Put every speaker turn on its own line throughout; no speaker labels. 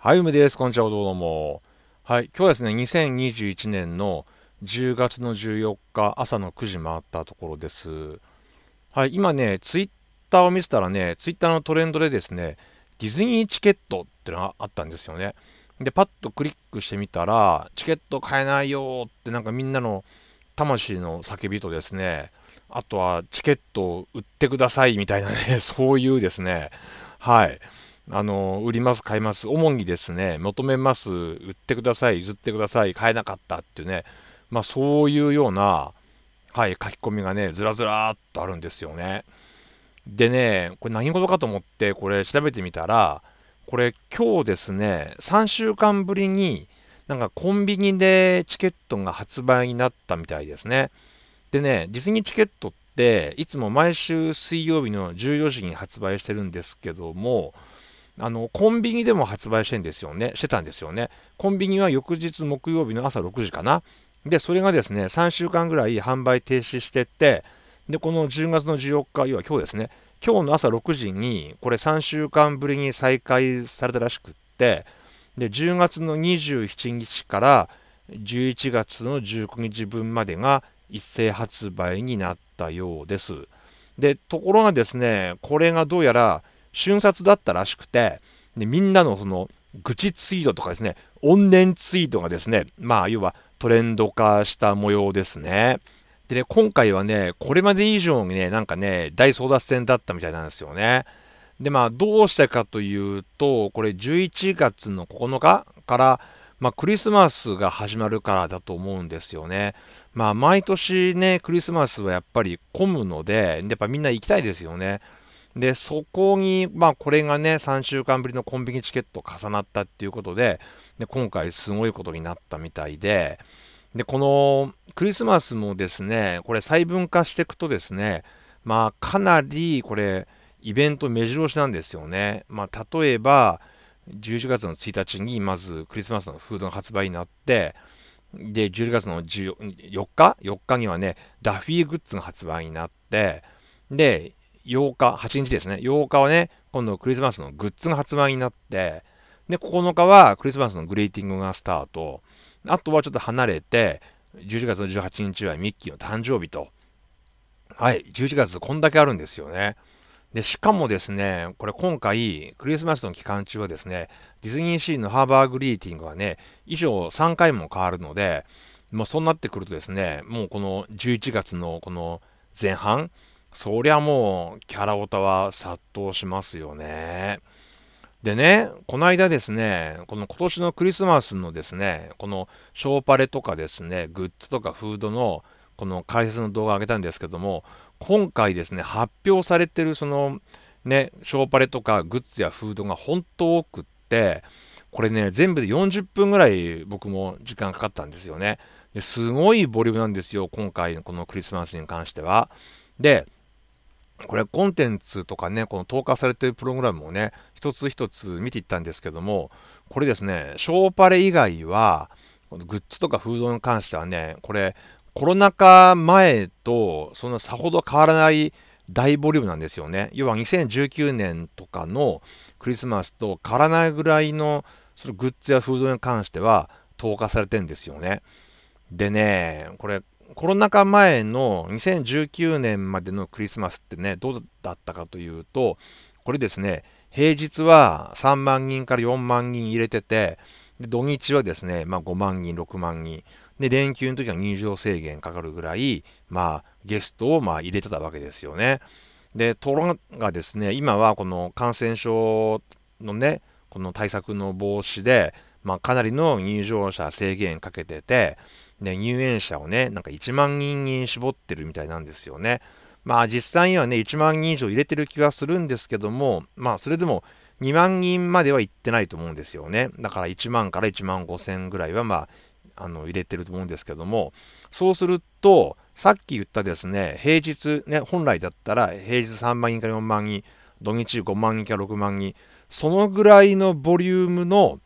はい、梅です。こんにちは、どうも。はい、今日はですね、2021年の10月の14日、朝の9時回ったところです。はい、今ね、ツイッターを見てたらね、ツイッターのトレンドでですね、ディズニーチケットってのがあったんですよね。で、パッとクリックしてみたら、チケット買えないよってなんかみんなの魂の叫びとですね、あとはチケットを売ってくださいみたいなね、そういうですね、はい。あの売ります、買います、主にですね、求めます、売ってください、譲ってください、買えなかったっていうね、まあ、そういうような、はい、書き込みがね、ずらずらっとあるんですよね。でね、これ何事かと思って、これ調べてみたら、これ今日ですね、3週間ぶりに、なんかコンビニでチケットが発売になったみたいですね。でね、ディズニーチケットって、いつも毎週水曜日の14時に発売してるんですけども、あの、コンビニでも発売してんですよね、してたんですよね。コンビニは翌日木曜日の朝6時かな。で、それがですね、3週間ぐらい販売停止してって、で、この10月の14日、要は今日ですね、今日の朝6時に、これ3週間ぶりに再開されたらしくって、で、10月の27日から11月の19日分までが一斉発売になったようです。で、ところがですね、これがどうやら、瞬殺だったらしくて、でみんなのその愚痴ツイートとかですね、怨念ツイートがですね、まあ、要はトレンド化した模様ですね。でね、今回はね、これまで以上にね、なんかね、大争奪戦だったみたいなんですよね。で、まあ、どうしたかというと、これ11月の9日から、まあ、クリスマスが始まるからだと思うんですよね。まあ、毎年ね、クリスマスはやっぱり混むので、やっぱみんな行きたいですよね。で、そこに、まあ、これがね、3週間ぶりのコンビニチケット重なったっていうことで、で今回すごいことになったみたいで、で、このクリスマスもですね、これ細分化していくとですね、まあ、かなりこれ、イベント目白押しなんですよね。まあ、例えば、11月の1日にまずクリスマスのフードの発売になって、で、12月の14日 ?4 日にはね、ダフィーグッズの発売になって、で、8日、日ですね、8日はね、今度クリスマスのグッズが発売になって、で、9日はクリスマスのグリーティングがスタート、あとはちょっと離れて、11月の18日はミッキーの誕生日と、はい、11月こんだけあるんですよね。で、しかもですね、これ今回、クリスマスの期間中はですね、ディズニーシーのハーバーグリーティングはね、以上3回も変わるので、まあそうなってくるとですね、もうこの11月のこの前半、そりゃもう、キャラオタは殺到しますよね。でね、この間ですね、この今年のクリスマスのですね、このショーパレとかですね、グッズとかフードのこの解説の動画を上げたんですけども、今回ですね、発表されてるそのね、ショーパレとかグッズやフードが本当多くって、これね、全部で40分ぐらい僕も時間かかったんですよね。ですごいボリュームなんですよ、今回のこのクリスマスに関しては。で、これコンテンツとかね、この投下されてるプログラムをね、一つ一つ見ていったんですけども、これですね、ショーパレ以外は、グッズとかフードに関してはね、これ、コロナ禍前とそんなさほど変わらない大ボリュームなんですよね。要は2019年とかのクリスマスと変わらないぐらいのそのグッズやフードに関しては投下されてんですよね。でね、これコロナ禍前の2019年までのクリスマスってね、どうだったかというと、これですね、平日は3万人から4万人入れてて、土日はですね、まあ、5万人、6万人。で、連休の時は入場制限かかるぐらい、まあ、ゲストをまあ入れてたわけですよね。で、ところがですね、今はこの感染症のね、この対策の防止で、まあ、かなりの入場者制限かけてて、ね、入園者をね、なんか1万人に絞ってるみたいなんですよね。まあ実際にはね、1万人以上入れてる気はするんですけども、まあそれでも2万人までは行ってないと思うんですよね。だから1万から1万5千ぐらいはまあ、あの入れてると思うんですけども、そうすると、さっき言ったですね、平日、ね、本来だったら平日3万人から4万人、土日5万人から6万人、そのぐらいのボリュームの、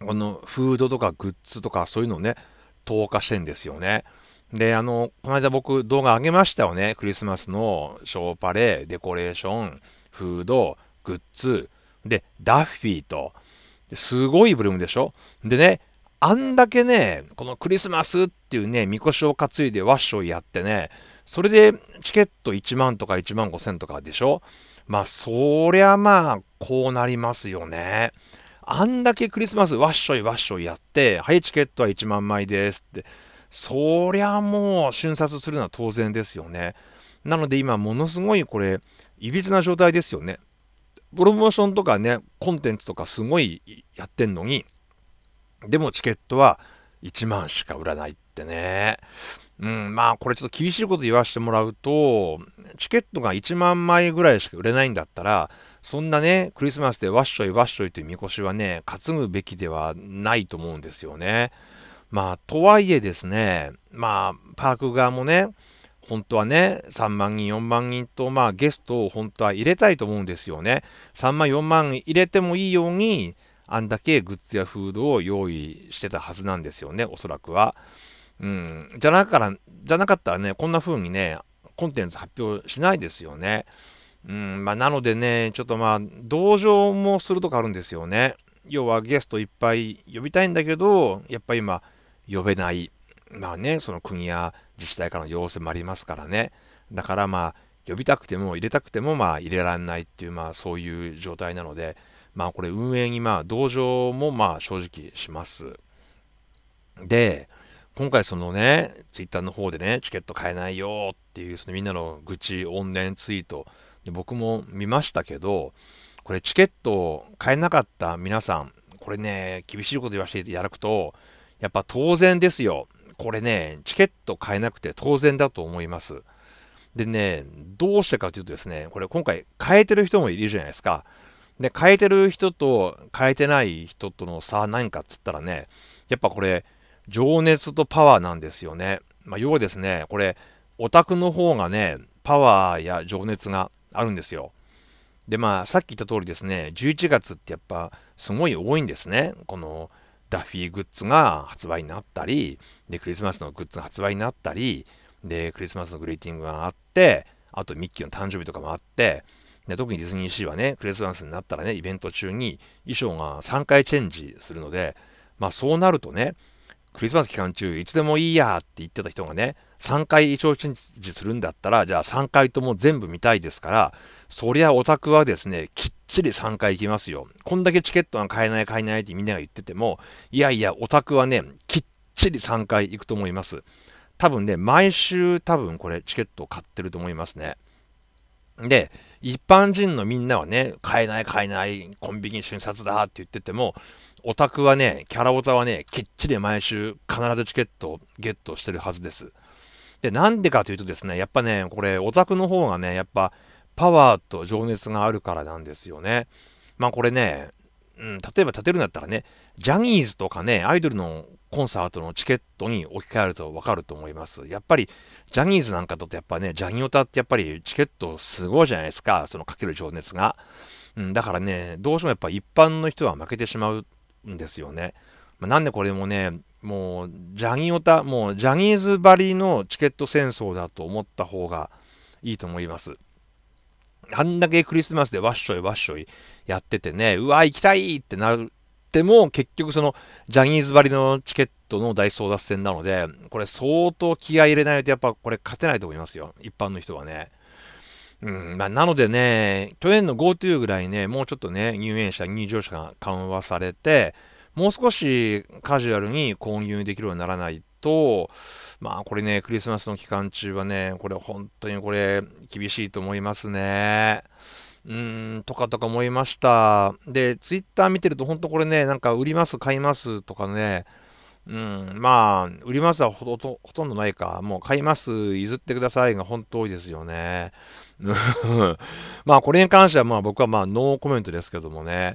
このフードとかグッズとかそういうのをね、投下してんですよね。で、あの、この間僕動画上げましたよね。クリスマスのショーパレ、ー、デコレーション、フード、グッズ、で、ダッフィーと、すごいブルームでしょでね、あんだけね、このクリスマスっていうね、みこしを担いでワッショイやってね、それでチケット1万とか1万5千とかでしょまあ、そりゃまあ、こうなりますよね。あんだけクリスマスわっしょいわっしょいやって、はい、チケットは1万枚ですって、そりゃもう瞬殺するのは当然ですよね。なので今ものすごいこれ、いびつな状態ですよね。プロモーションとかね、コンテンツとかすごいやってんのに、でもチケットは1万しか売らないってね。うん、まあこれちょっと厳しいこと言わせてもらうと、チケットが1万枚ぐらいしか売れないんだったら、そんなね、クリスマスでわっしょいわっしょいというみこしはね、担ぐべきではないと思うんですよね。まあ、とはいえですね、まあ、パーク側もね、本当はね、3万人、4万人と、まあ、ゲストを本当は入れたいと思うんですよね。3万、4万入れてもいいように、あんだけグッズやフードを用意してたはずなんですよね、おそらくは。うん、じゃなからじゃなかったらね、こんな風にね、コンテンツ発表しないですよね。うんまあ、なのでね、ちょっとまあ、同情もするとかあるんですよね。要はゲストいっぱい呼びたいんだけど、やっぱり今、呼べない。まあね、その国や自治体からの要請もありますからね。だからまあ、呼びたくても入れたくてもまあ入れられないっていう、まあそういう状態なので、まあこれ運営にまあ同情もまあ正直します。で、今回そのね、ツイッターの方でね、チケット買えないよっていう、そのみんなの愚痴、怨念ツイートで、僕も見ましたけど、これチケット買えなかった皆さん、これね、厳しいこと言わせていただくと、やっぱ当然ですよ。これね、チケット買えなくて当然だと思います。でね、どうしてかというとですね、これ今回変えてる人もいるじゃないですか。で、変えてる人と変えてない人との差は何かっつったらね、やっぱこれ、情熱とパワーなんですよね。まあ、要はですね、これ、オタクの方がね、パワーや情熱があるんですよ。で、まあ、さっき言った通りですね、11月ってやっぱすごい多いんですね。このダッフィーグッズが発売になったり、で、クリスマスのグッズが発売になったり、で、クリスマスのグリーティングがあって、あとミッキーの誕生日とかもあって、で特にディズニーシーはね、クリスマスになったらね、イベント中に衣装が3回チェンジするので、まあそうなるとね、クリスマス期間中、いつでもいいやって言ってた人がね、3回超陳述するんだったら、じゃあ3回とも全部見たいですから、そりゃオタクはですね、きっちり3回行きますよ。こんだけチケットが買えない買えないってみんなが言ってても、いやいや、オタクはね、きっちり3回行くと思います。多分ね、毎週多分これチケットを買ってると思いますね。で、一般人のみんなはね、買えない買えない、コンビニ瞬殺だって言ってても、オタクはね、キャラオタはね、きっちり毎週必ずチケットをゲットしてるはずです。で、なんでかというとですね、やっぱね、これオタクの方がね、やっぱパワーと情熱があるからなんですよね。まあこれね、うん、例えば建てるんだったらね、ジャニーズとかね、アイドルのコンサートのチケットに置き換えるとわかると思います。やっぱり、ジャニーズなんかだとやっぱね、ジャニオタってやっぱりチケットすごいじゃないですか、そのかける情熱が。うん、だからね、どうしてもやっぱ一般の人は負けてしまうんですよね。まあ、なんでこれもね、もうジャニオタ、もうジャニーズばりのチケット戦争だと思った方がいいと思います。あんだけクリスマスでわっしょいわっしょいやっててね、うわ、行きたいってなっても、結局そのジャニーズばりのチケットの大争奪戦なので、これ相当気合い入れないとやっぱこれ勝てないと思いますよ。一般の人はね。うん、まあ、なのでね、去年の GoTo ぐらいね、もうちょっとね、入園者、入場者が緩和されて、もう少しカジュアルに購入できるようにならないと、まあこれね、クリスマスの期間中はね、これ本当にこれ厳しいと思いますね。うん、とかとか思いました。で、ツイッター見てると本当これね、なんか売ります、買いますとかね、うん、まあ、売りますはほとほとんどないか、もう買います、譲ってくださいが本当多いですよね。まあ、これに関しては、まあ僕はまあノーコメントですけどもね。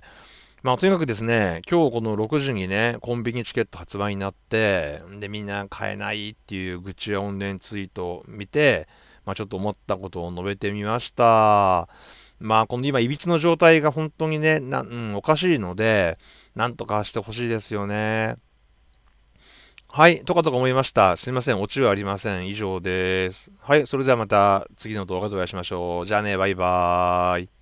まあ、とにかくですね、今日この6時にね、コンビニチケット発売になって、で、みんな買えないっていう愚痴や怨念ツイートを見て、まあ、ちょっと思ったことを述べてみました。まあ、この今、いびつの状態が本当にね、なうん、おかしいので、なんとかしてほしいですよね。はい、とかとか思いました。すいません、オチはありません。以上です。はい、それではまた次の動画でお会いしましょう。じゃあね、バイバーイ。